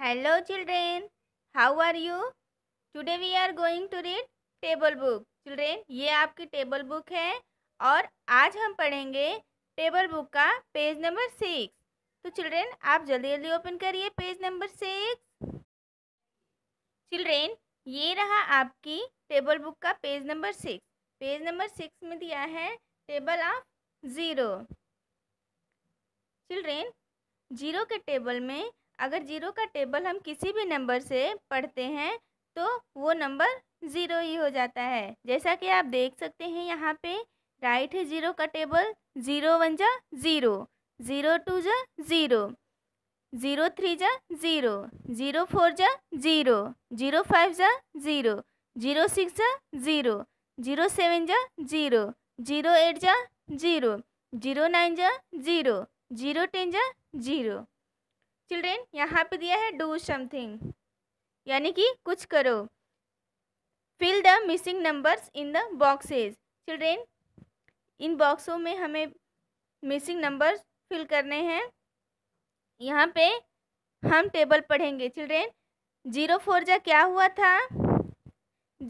hello children how are you today we are going to read table book children ये आपकी table book है और आज हम पढ़ेंगे टेबल बुक का पेज नंबर सिक्स तो चिल्ड्रेन आप जल्दी जल्दी ओपन करिए पेज नंबर सिक्स चिल्ड्रेन ये रहा आपकी टेबल बुक का page number six page number six में दिया है table of zero children zero के टेबल में अगर ज़ीरो का टेबल हम किसी भी नंबर से पढ़ते हैं तो वो नंबर ज़ीरो ही हो जाता है जैसा कि आप देख सकते हैं यहाँ पे राइट है ज़ीरो का टेबल ज़ीरो वन जा ज़ीरो ज़ीरो टू जा ज़ीरो ज़ीरो थ्री जा ज़ीरो ज़ीरो फोर जा ज़ीरो ज़ीरो फाइव जा ज़ीरो ज़ीरो सिक्स जा ज़ीरो ज़ीरो सेवन जा ज़ीरो ज़ीरो एट जा ज़ीरो ज़ीरो नाइन जा ज़ीरो ज़ीरो टेन जा ज़ीरो चिल्ड्रेन यहाँ पे दिया है डू समथिंग यानी कि कुछ करो fill the missing numbers in the boxes children इन बॉक्सों में हमें मिसिंग नंबर्स फिल करने हैं यहाँ पे हम टेबल पढ़ेंगे चिल्ड्रेन जीरो फोर जा क्या हुआ था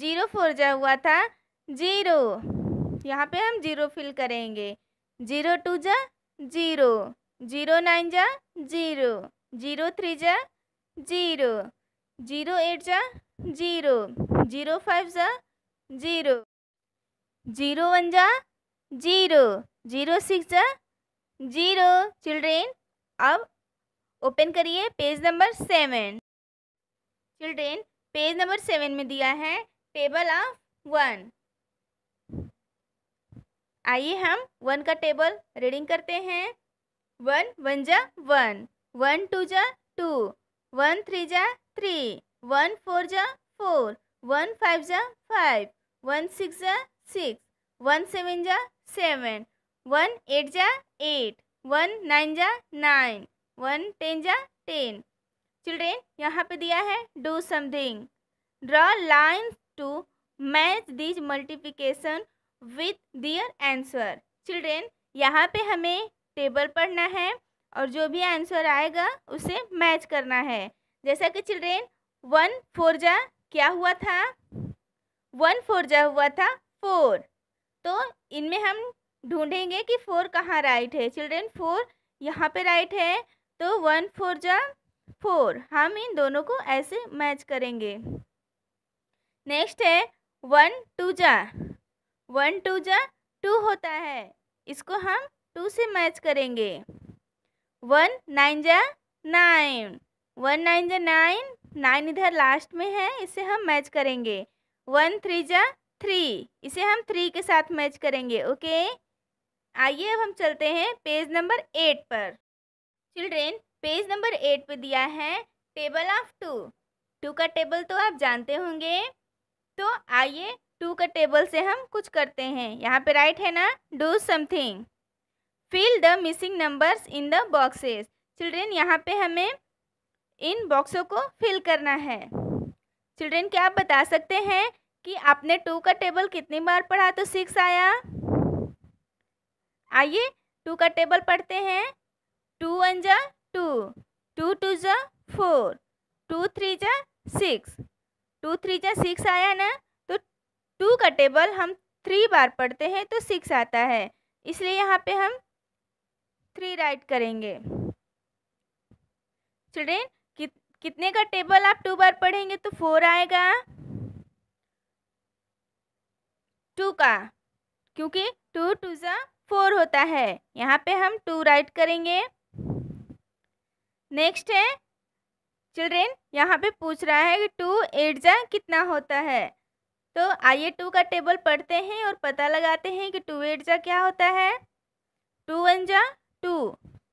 जीरो फोर जा हुआ था जीरो यहाँ पे हम जीरो फिल करेंगे जीरो टू जा जीरो जीरो नाइन जा जीरो जीरो थ्री जा जीरो जीरो एट जा जीरो जीरो फाइव जा जीरो जीरो वन जा जीरो जीरो सिक्स जा जीरो चिल्ड्रेन अब ओपन करिए page number seven children page number seven में दिया है टेबल ऑफ वन आइए हम वन का टेबल रीडिंग करते हैं वन वन जा वन वन टू जा टू वन थ्री जा थ्री वन फोर जा फोर वन फाइव जा फाइव वन सिक्स जा सिक्स वन सेवन जा सेवन वन एट जा एट वन नाइन जा नाइन वन टेन जा टेन चिल्ड्रेन यहाँ पे दिया है do something draw lines to match these multiplication with their answer children यहाँ पे हमें टेबल पढ़ना है और जो भी आंसर आएगा उसे मैच करना है जैसा कि चिल्ड्रेन वन फोर जा क्या हुआ था वन फोर जा हुआ था फोर तो इनमें हम ढूंढेंगे कि फोर कहाँ राइट है चिल्ड्रेन फोर यहाँ पे राइट है तो वन फोर जा फोर हम इन दोनों को ऐसे मैच करेंगे नेक्स्ट है वन टू जा वन टू जा टू होता है इसको हम टू से मैच करेंगे वन नाइन जा नाइन वन नाइन जा नाइन नाइन इधर लास्ट में है इसे हम मैच करेंगे वन थ्री जा थ्री इसे हम थ्री के साथ मैच करेंगे ओके आइए अब हम चलते हैं पेज नंबर एट पर चिल्ड्रेन पेज नंबर एट पे दिया है टेबल ऑफ टू टू का टेबल तो आप जानते होंगे तो आइए टू का टेबल से हम कुछ करते हैं यहाँ पे राइट है ना do something fill the missing numbers in the boxes children यहाँ पे हमें इन बॉक्सों को फिल करना है चिल्ड्रेन क्या आप बता सकते हैं कि आपने टू का टेबल कितनी बार पढ़ा तो सिक्स आया आइए टू का टेबल पढ़ते हैं टू वन जा टू टू टू जा फोर टू थ्री जा सिक्स टू थ्री जा सिक्स आया ना तो टू का टेबल हम थ्री बार पढ़ते हैं तो सिक्स आता है इसलिए यहाँ पे हम थ्री राइट करेंगे चिल्ड्रेन कि, कितने का टेबल आप टू बार पढ़ेंगे तो फोर आएगा टू का क्योंकि टू टू ज़ा फोर होता है यहाँ पे हम टू राइट करेंगे नेक्स्ट है चिल्ड्रेन यहाँ पे पूछ रहा है कि टू एट जा कितना होता है तो आइए टू का टेबल पढ़ते हैं और पता लगाते हैं कि टू एट जा क्या होता है टू वन जा टू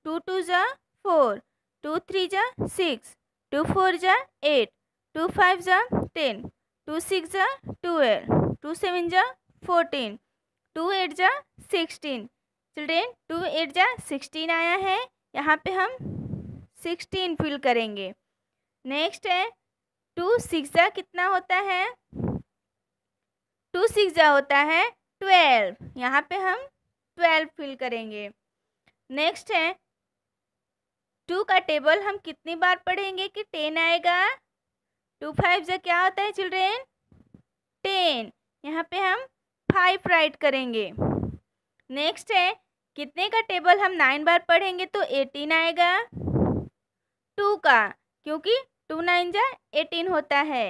टू टू ज़ा फोर टू थ्री ज़ा सिक्स टू फोर ज़ा एट टू फाइव ज़ा टेन टू सिक्स ज़ा ट्वेल्व टू सेवन ज़ा फोर्टीन टू एट ज़ा सिक्सटीन चिल्ड्रेन टू एट ज़ा सिक्सटीन आया है यहाँ पे हम सिक्सटीन फिल करेंगे नेक्स्ट है टू सिक्स ज़ा कितना होता है टू सिक्स ज़ा होता है ट्वेल्व यहाँ पे हम ट्वेल्व फिल करेंगे नेक्स्ट है टू का टेबल हम कितनी बार पढ़ेंगे कि टेन आएगा टू फाइव जो क्या होता है चिल्ड्रेन टेन यहाँ पे हम फाइव राइट करेंगे नेक्स्ट है कितने का टेबल हम नाइन बार पढ़ेंगे तो एटीन आएगा टू का क्योंकि टू नाइन जा एटीन होता है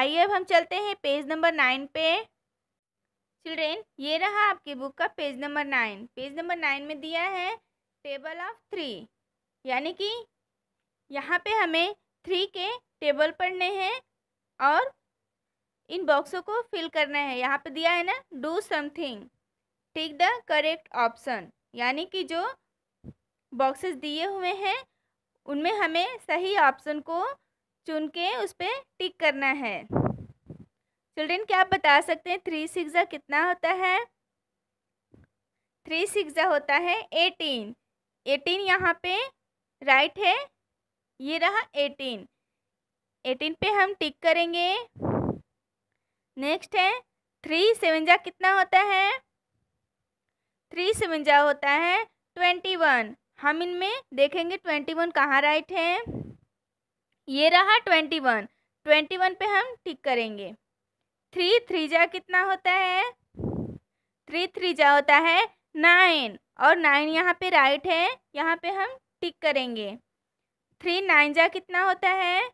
आइए अब हम चलते हैं पेज नंबर नाइन पे चिल्ड्रेन ये रहा आपकी बुक का page number nine page number nine में दिया है टेबल ऑफ थ्री यानी कि यहाँ पे हमें थ्री के टेबल पढ़ने हैं और इन बॉक्सों को फिल करना है यहाँ पे दिया है ना do something tick the correct option यानी कि जो बॉक्सेस दिए हुए हैं उनमें हमें सही ऑप्शन को चुन के उस पर टिक करना है चिल्ड्रेन क्या आप बता सकते हैं थ्री सिक्सा कितना होता है थ्री सिक्सा होता है एटीन एटीन यहाँ पे राइट है ये रहा एटीन एटीन पे हम टिक करेंगे नेक्स्ट है थ्री सेवनजा कितना होता है थ्री सेवनजा होता है ट्वेंटी वन हम इनमें देखेंगे ट्वेंटी वन कहाँ राइट है ये रहा ट्वेंटी वन ट्वेंटी वन पे हम टिक करेंगे थ्री थ्री जा कितना होता है थ्री थ्री जा होता है नाइन और नाइन यहाँ पे राइट है यहाँ पे हम टिक करेंगे थ्री नाइन जा कितना होता है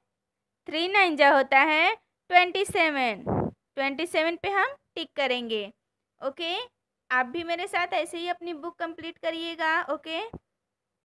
थ्री नाइन जा होता है ट्वेंटी सेवन ट्वेंटी सेवन पर हम टिक करेंगे ओके आप भी मेरे साथ ऐसे ही अपनी बुक कंप्लीट करिएगा ओके